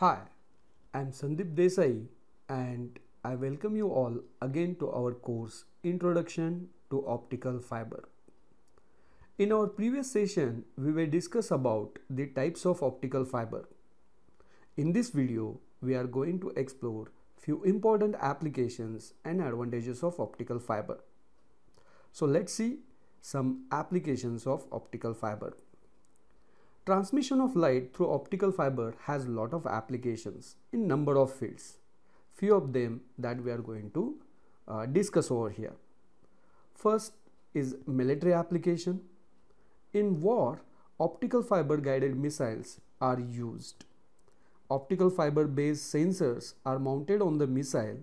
Hi, I'm Sandeep Desai and I welcome you all again to our course Introduction to Optical Fiber. In our previous session, we were discuss about the types of optical fiber. In this video, we are going to explore few important applications and advantages of optical fiber. So let's see some applications of optical fiber. Transmission of light through optical fiber has a lot of applications in number of fields. Few of them that we are going to uh, discuss over here. First is military application. In war, optical fiber guided missiles are used. Optical fiber based sensors are mounted on the missile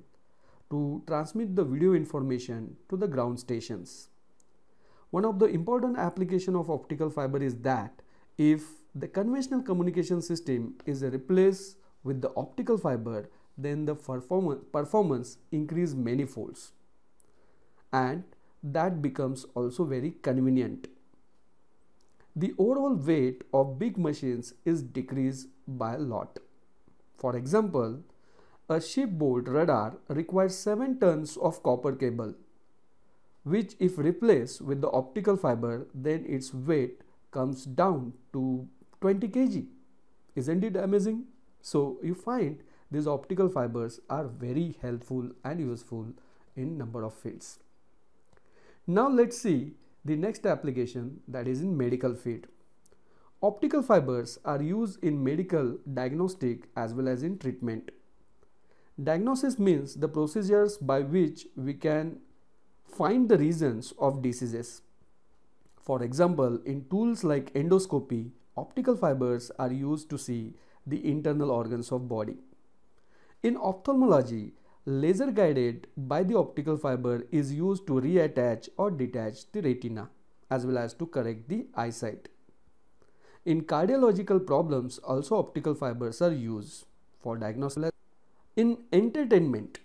to transmit the video information to the ground stations. One of the important application of optical fiber is that if the conventional communication system is replaced with the optical fiber, then the perform performance increase many folds. And that becomes also very convenient. The overall weight of big machines is decreased by a lot. For example, a shipboard radar requires 7 tons of copper cable, which if replaced with the optical fiber, then its weight comes down to 20 kg. Isn't it amazing? So you find these optical fibers are very helpful and useful in number of fields. Now let's see the next application that is in medical field. Optical fibers are used in medical diagnostic as well as in treatment. Diagnosis means the procedures by which we can find the reasons of diseases. For example, in tools like endoscopy, optical fibers are used to see the internal organs of body. In ophthalmology, laser guided by the optical fiber is used to reattach or detach the retina as well as to correct the eyesight. In cardiological problems, also optical fibers are used for diagnosis. In entertainment,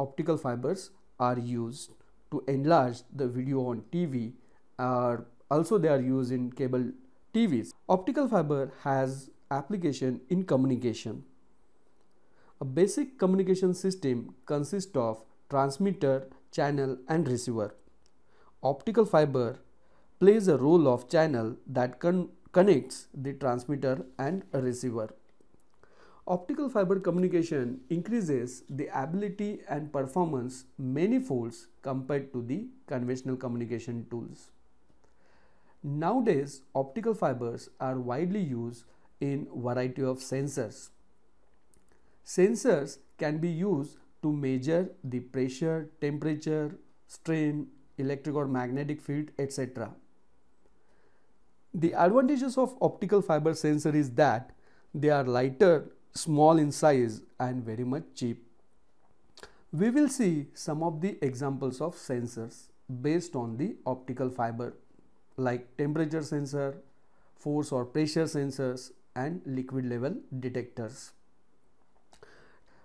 optical fibers are used to enlarge the video on TV are also they are used in cable TVs. Optical fiber has application in communication. A basic communication system consists of transmitter, channel and receiver. Optical fiber plays a role of channel that con connects the transmitter and receiver. Optical fiber communication increases the ability and performance many folds compared to the conventional communication tools. Nowadays, optical fibers are widely used in variety of sensors. Sensors can be used to measure the pressure, temperature, strain, electric or magnetic field, etc. The advantages of optical fiber sensor is that they are lighter, small in size and very much cheap. We will see some of the examples of sensors based on the optical fiber like temperature sensor, force or pressure sensors and liquid level detectors.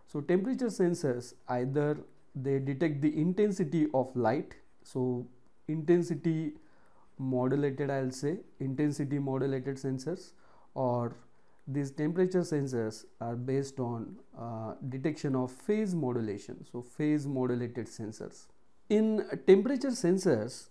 So temperature sensors either they detect the intensity of light. So intensity modulated I'll say intensity modulated sensors or these temperature sensors are based on uh, detection of phase modulation. So phase modulated sensors. In temperature sensors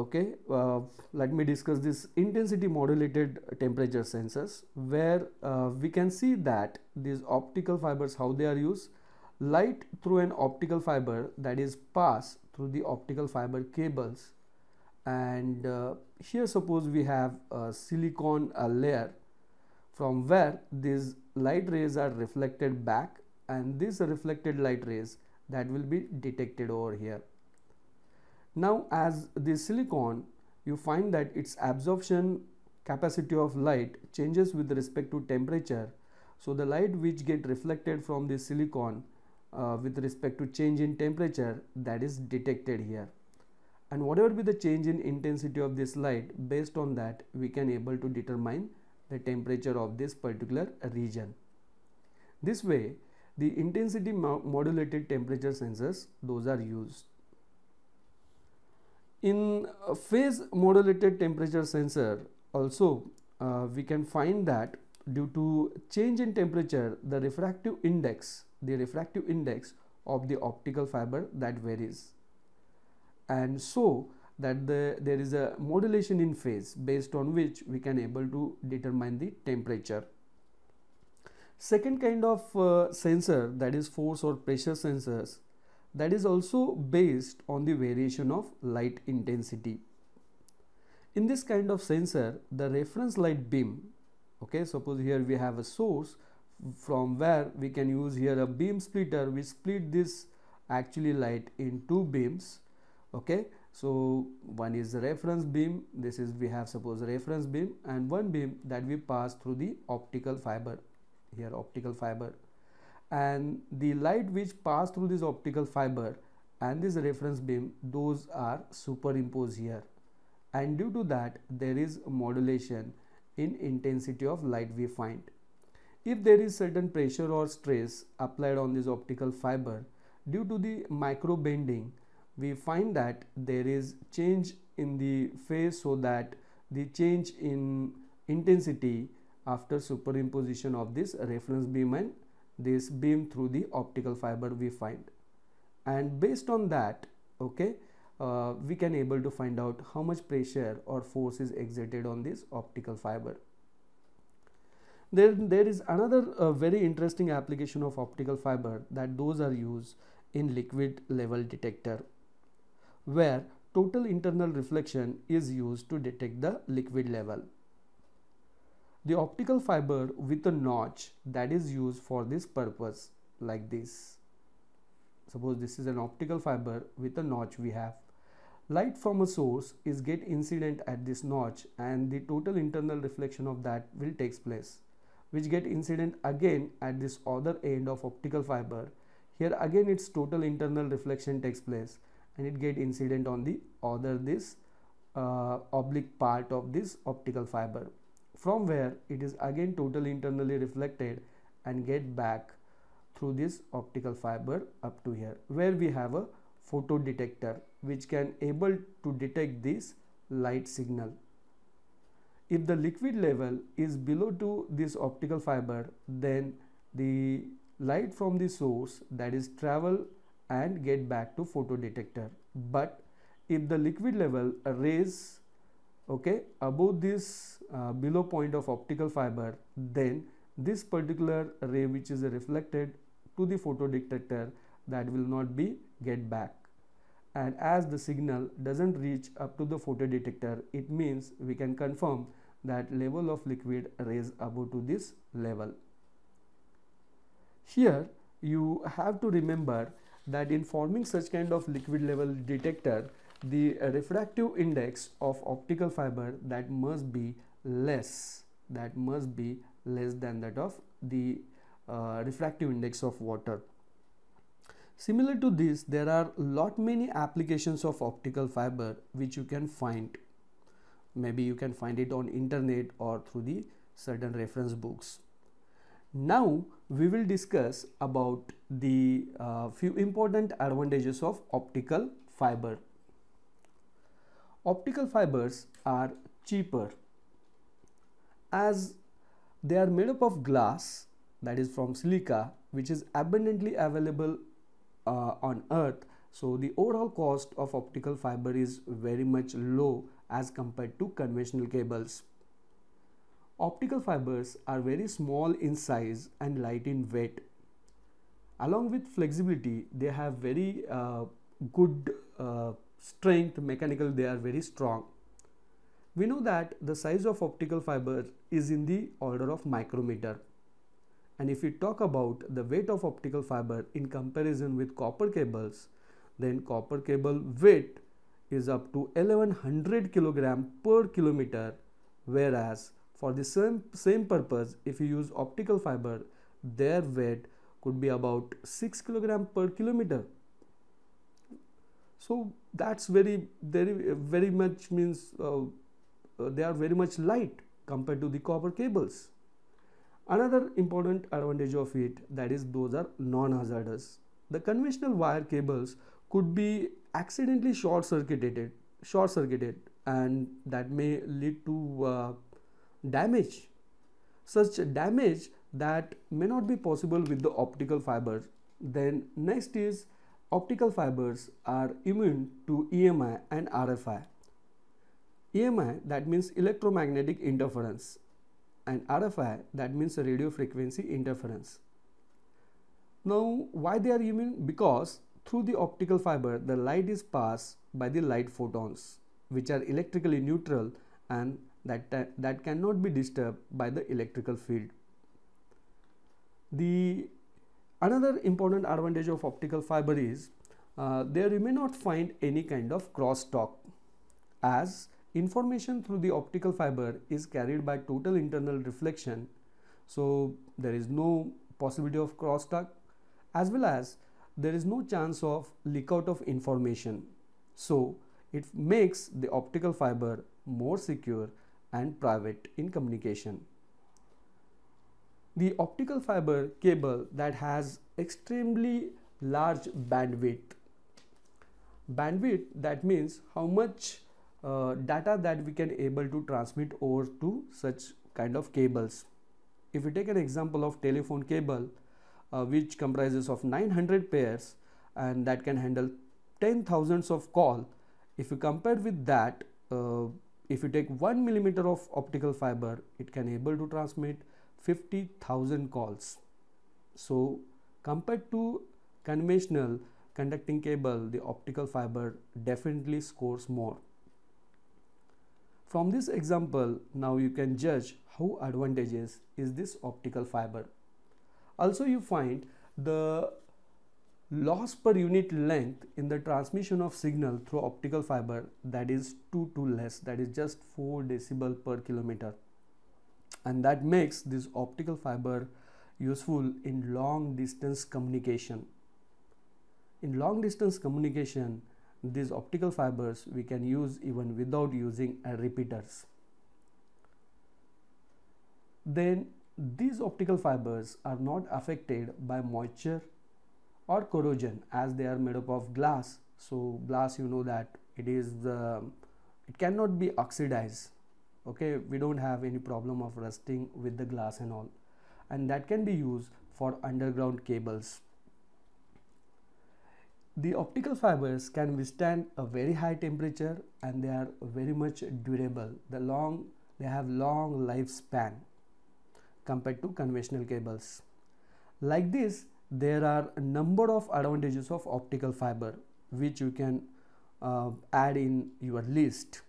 okay uh, let me discuss this intensity modulated temperature sensors where uh, we can see that these optical fibers how they are used light through an optical fiber that is passed through the optical fiber cables and uh, here suppose we have a silicon layer from where these light rays are reflected back and these reflected light rays that will be detected over here now as the silicon you find that its absorption capacity of light changes with respect to temperature. So the light which get reflected from the silicon uh, with respect to change in temperature that is detected here and whatever be the change in intensity of this light based on that we can able to determine the temperature of this particular region. This way the intensity modulated temperature sensors those are used. In phase modulated temperature sensor also uh, we can find that due to change in temperature the refractive index the refractive index of the optical fiber that varies and so that the, there is a modulation in phase based on which we can able to determine the temperature. Second kind of uh, sensor that is force or pressure sensors that is also based on the variation of light intensity. In this kind of sensor, the reference light beam, okay, suppose here we have a source from where we can use here a beam splitter, we split this actually light in two beams, okay. So one is the reference beam, this is we have suppose reference beam and one beam that we pass through the optical fiber, here optical fiber and the light which pass through this optical fiber and this reference beam those are superimposed here and due to that there is modulation in intensity of light we find if there is certain pressure or stress applied on this optical fiber due to the micro bending we find that there is change in the phase so that the change in intensity after superimposition of this reference beam and this beam through the optical fiber we find and based on that okay uh, we can able to find out how much pressure or force is exerted on this optical fiber there there is another uh, very interesting application of optical fiber that those are used in liquid level detector where total internal reflection is used to detect the liquid level the optical fiber with a notch that is used for this purpose like this suppose this is an optical fiber with a notch we have light from a source is get incident at this notch and the total internal reflection of that will takes place which get incident again at this other end of optical fiber here again its total internal reflection takes place and it get incident on the other this uh, oblique part of this optical fiber from where it is again totally internally reflected and get back through this optical fiber up to here where we have a photo detector which can able to detect this light signal if the liquid level is below to this optical fiber then the light from the source that is travel and get back to photo detector but if the liquid level raise okay above this uh, below point of optical fiber then this particular ray which is reflected to the photodetector that will not be get back and as the signal doesn't reach up to the photodetector it means we can confirm that level of liquid raise above to this level here you have to remember that in forming such kind of liquid level detector the refractive index of optical fiber that must be less that must be less than that of the uh, refractive index of water similar to this there are lot many applications of optical fiber which you can find maybe you can find it on internet or through the certain reference books now we will discuss about the uh, few important advantages of optical fiber Optical fibers are cheaper as they are made up of glass that is from silica which is abundantly available uh, on earth so the overall cost of optical fiber is very much low as compared to conventional cables. Optical fibers are very small in size and light in weight. Along with flexibility, they have very uh, good uh, strength mechanical they are very strong we know that the size of optical fiber is in the order of micrometer and if we talk about the weight of optical fiber in comparison with copper cables then copper cable weight is up to 1100 kilogram per kilometer whereas for the same, same purpose if you use optical fiber their weight could be about 6 kilogram per kilometer so that's very very very much means uh, uh, they are very much light compared to the copper cables another important advantage of it that is those are non-hazardous the conventional wire cables could be accidentally short circuited short circuited and that may lead to uh, damage such damage that may not be possible with the optical fiber then next is Optical fibers are immune to EMI and RFI. EMI that means electromagnetic interference and RFI that means radio frequency interference. Now why they are immune? Because through the optical fiber the light is passed by the light photons which are electrically neutral and that, that, cannot be disturbed by the electrical field. The Another important advantage of optical fiber is uh, there you may not find any kind of crosstalk as information through the optical fiber is carried by total internal reflection so there is no possibility of crosstalk as well as there is no chance of leak out of information so it makes the optical fiber more secure and private in communication the optical fiber cable that has extremely large bandwidth. Bandwidth that means how much uh, data that we can able to transmit over to such kind of cables. If we take an example of telephone cable uh, which comprises of 900 pairs and that can handle 10 thousands of call if you compare with that uh, if you take 1 millimeter of optical fiber it can able to transmit 50,000 calls. So compared to conventional conducting cable, the optical fiber definitely scores more. From this example, now you can judge how advantageous is this optical fiber. Also, you find the loss per unit length in the transmission of signal through optical fiber that is 2 to less that is just 4 decibel per kilometer and that makes this optical fiber useful in long distance communication. In long distance communication, these optical fibers we can use even without using repeaters. Then these optical fibers are not affected by moisture or corrosion as they are made up of glass. So glass you know that it is the, um, it cannot be oxidized okay we don't have any problem of rusting with the glass and all and that can be used for underground cables the optical fibers can withstand a very high temperature and they are very much durable the long they have long lifespan compared to conventional cables like this there are a number of advantages of optical fiber which you can uh, add in your list